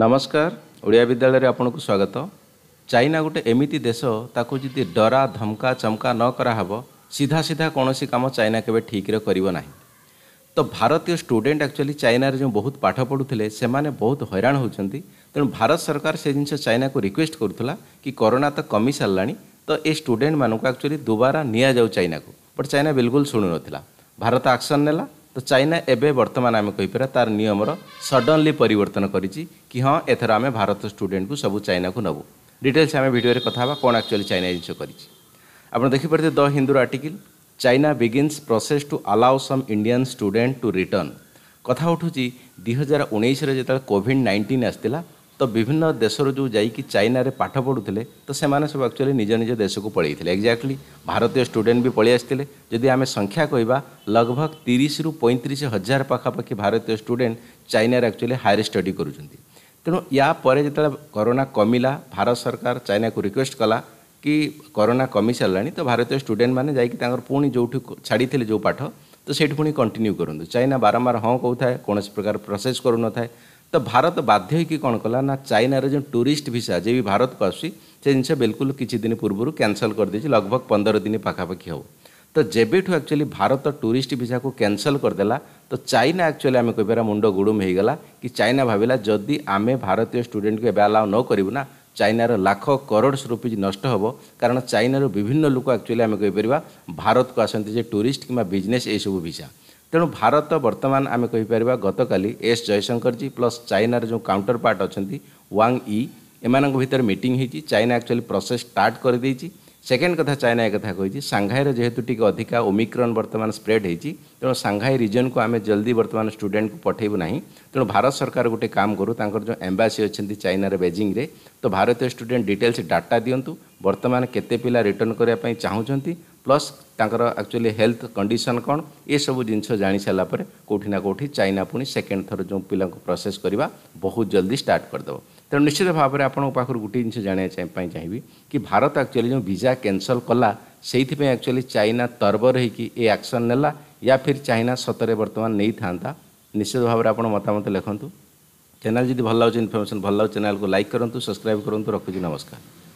ନମସ୍କାର ଓଡ଼ିଆ ବିଦ୍ୟାଳୟରେ ଆପଣଙ୍କୁ ସ୍ୱାଗତ ଚାଇନା ଗୋଟେ ଏମିତି ଦେଶ ତାକୁ ଯଦି ଡରା ଧମକା ଚମକା ନ କରାହେବ ସିଧା ସିଧା କୌଣସି କାମ ଚାଇନା କେବେ ଠିକ୍ରେ କରିବ ନାହିଁ ତ ଭାରତୀୟ ଷ୍ଟୁଡେଣ୍ଟ ଆକ୍ଚୁଆଲି ଚାଇନାରେ ଯେଉଁ ବହୁତ ପାଠ ପଢ଼ୁଥିଲେ ସେମାନେ ବହୁତ ହଇରାଣ ହେଉଛନ୍ତି ତେଣୁ ଭାରତ ସରକାର ସେ ଜିନିଷ ଚାଇନାକୁ ରିକ୍ୱେଷ୍ଟ କରୁଥିଲା କି କରୋନା ତ କମି ସାରିଲାଣି ତ ଏ ଷ୍ଟୁଡେଣ୍ଟମାନଙ୍କୁ ଆକ୍ଚୁଆଲି ଦୁବାରା ନିଆଯାଉ ଚାଇନାକୁ ବଟ୍ ଚାଇନା ବିଲକୁଲ ଶୁଣୁନଥିଲା ଭାରତ ଆକ୍ସନ୍ ନେଲା ତ ଚାଇନା ଏବେ ବର୍ତ୍ତମାନ ଆମେ କହିପାରିବା ତାର ନିୟମର ସଡନ୍ଲି ପରିବର୍ତ୍ତନ କରିଛି କି ହଁ ଏଥର ଆମେ ଭାରତ ଷ୍ଟୁଡେଣ୍ଟକୁ ସବୁ ଚାଇନାକୁ ନେବୁ ଡିଟେଲ୍ସ ଆମେ ଭିଡ଼ିଓରେ କଥା ହେବା କ'ଣ ଆକ୍ଚୁଆଲି ଚାଇନା ଜିନିଷ କରିଛି ଆପଣ ଦେଖିପାରୁଥିବେ ଦ ହିନ୍ଦୁର article China begins process to allow some Indian student to return କଥା ଉଠୁଛି ଦୁଇ ହଜାର ଉଣେଇଶରେ ଯେତେବେଳେ କୋଭିଡ଼ ନାଇଣ୍ଟିନ୍ ଆସିଥିଲା तो विभिन्न देशर जो जा चाइन में पाठ पढ़ुते तो से सब एक्चुअली निज निज देश को पलिते एक्जाक्टली भारतीय स्टूडेंट भी पलि आसते जदि आम संख्या कह लगभग तीस रु पैंतीस हजार पखापाखि भारतीय student China actually higher study करुँच तेणु यापर जो करोना कमिला भारत सरकार चाइना को रिक्वेस्ट कला कि करोना कमी सारा तो भारतीय स्टूडेंट मैंने जाकर पुणी जो छाड़ी जो पाठ तो सही पुणी कंटिन्यू करूँ चाइना बारंबार हाँ कौन था कौन प्रकार प्रोसेस करून थाए ତ ଭାରତ ବାଧ୍ୟ ହୋଇକି କ'ଣ କଲା ନା ଚାଇନାର ଯେଉଁ ଟୁରିଷ୍ଟ ଭିସା ଯେ ବି ଭାରତକୁ ଆସୁଛି ସେ ଜିନିଷ ବିଲକୁଲ କିଛି ଦିନ ପୂର୍ବରୁ କ୍ୟାନସଲ୍ କରିଦେଇଛି ଲଗଭଗ ପନ୍ଦର ଦିନ ପାଖାପାଖି ହେବ ତ ଯେବେଠୁ ଆକ୍ଚୁଆଲି ଭାରତ ଟୁରିଷ୍ଟ ଭିସାକୁ କ୍ୟାନସଲ୍ କରିଦେଲା ତ ଚାଇନା ଆକ୍ଚୁଆଲି ଆମେ କହିପାରିବା ମୁଣ୍ଡ ଗୁଡ଼ୁମ ହୋଇଗଲା କି ଚାଇନା ଭାବିଲା ଯଦି ଆମେ ଭାରତୀୟ ଷ୍ଟୁଡେଣ୍ଟକୁ ଏବେ ଆଲାଉ ନ କରିବୁ ନା ଚାଇନାର ଲାଖ କରୋଡ଼୍ସ ରୁପିଜ୍ ନଷ୍ଟ ହେବ କାରଣ ଚାଇନାରୁ ବିଭିନ୍ନ ଲୋକ ଆକ୍ଚୁଆଲି ଆମେ କହିପାରିବା ଭାରତକୁ ଆସନ୍ତି ଯେ ଟୁରିଷ୍ଟ କିମ୍ବା ବିଜନେସ୍ ଏହିସବୁ ଭିସା ତେଣୁ ଭାରତ ବର୍ତ୍ତମାନ ଆମେ କହିପାରିବା ଗତକାଲି ଏସ୍ ଜୟଶଙ୍କରଜୀ ପ୍ଲସ୍ ଚାଇନାର ଯେଉଁ କାଉଣ୍ଟର ପାର୍ଟ ଅଛନ୍ତି ୱାଙ୍ଗ ଇ ଏମାନଙ୍କ ଭିତରେ ମିଟିଂ ହେଇଛି ଚାଇନା ଆକ୍ଚୁଆଲି ପ୍ରୋସେସ୍ ଷ୍ଟାର୍ଟ କରିଦେଇଛି ସେକେଣ୍ଡ କଥା ଚାଇନା ଏକଥା କହିଛି ସାଂଘାଇର ଯେହେତୁ ଟିକେ ଅଧିକା ଓମିକ୍ରନ୍ ବର୍ତ୍ତମାନ ସ୍ପ୍ରେଡ୍ ହେଇଛି ତେଣୁ ସାଂଘାଇ ରିଜନ୍କୁ ଆମେ ଜଲ୍ଦି ବର୍ତ୍ତମାନ ଷ୍ଟୁଡେଣ୍ଟକୁ ପଠାଇବୁ ନାହିଁ ତେଣୁ ଭାରତ ସରକାର ଗୋଟେ କାମ କରୁ ତାଙ୍କର ଯେଉଁ ଏମ୍ବାସି ଅଛନ୍ତି ଚାଇନାର ବେଜିଂରେ ତ ଭାରତୀୟ ଷ୍ଟୁଡେଣ୍ଟ ଡିଟେଲ୍ସ ଡାଟା ଦିଅନ୍ତୁ ବର୍ତ୍ତମାନ କେତେ ପିଲା ରିଟର୍ଣ୍ଣ କରିବା ପାଇଁ ଚାହୁଁଛନ୍ତି ପ୍ଲସ୍ ତାଙ୍କର ଆକ୍ଚୁଆଲି ହେଲ୍ଥ କଣ୍ଡିସନ୍ କ'ଣ ଏସବୁ ଜିନିଷ ଜାଣିସାରିଲା ପରେ କେଉଁଠି ନା କେଉଁଠି ଚାଇନା ପୁଣି ସେକେଣ୍ଡ ଥର ଯେଉଁ ପିଲାଙ୍କୁ ପ୍ରୋସେସ୍ କରିବା ବହୁତ ଜଲ୍ଦି ଷ୍ଟାର୍ଟ କରିଦେବ ତେଣୁ ନିଶ୍ଚିତ ଭାବରେ ଆପଣଙ୍କ ପାଖରୁ ଗୋଟିଏ ଜିନିଷ ଜାଣିବା ପାଇଁ ଚାହିଁବି କି ଭାରତ ଆକ୍ଚୁଆଲି ଯେଉଁ ଭିଜା କ୍ୟାନସଲ୍ କଲା ସେଇଥିପାଇଁ ଆକ୍ଚୁଆଲି ଚାଇନା ତରବର ହେଇକି ଏ ଆକ୍ସନ୍ ନେଲା ୟା ଫିର୍ ଚାଇନା ସତରେ ବର୍ତ୍ତମାନ ନେଇଥାନ୍ତା ନିଶ୍ଚିତ ଭାବରେ ଆପଣ ମତାମତ ଲେଖନ୍ତୁ ଚ୍ୟାନେଲ୍ ଯଦି ଭଲ ଲାଗୁଛି ଇନଫର୍ମେସନ୍ ଭଲ ଲାଗୁଛି ଚ୍ୟାନେଲ୍କୁ ଲାଇକ୍ କରନ୍ତୁ ସବସ୍କ୍ରାଇବ୍ କରନ୍ତୁ ରଖୁଛି ନମସ୍କାର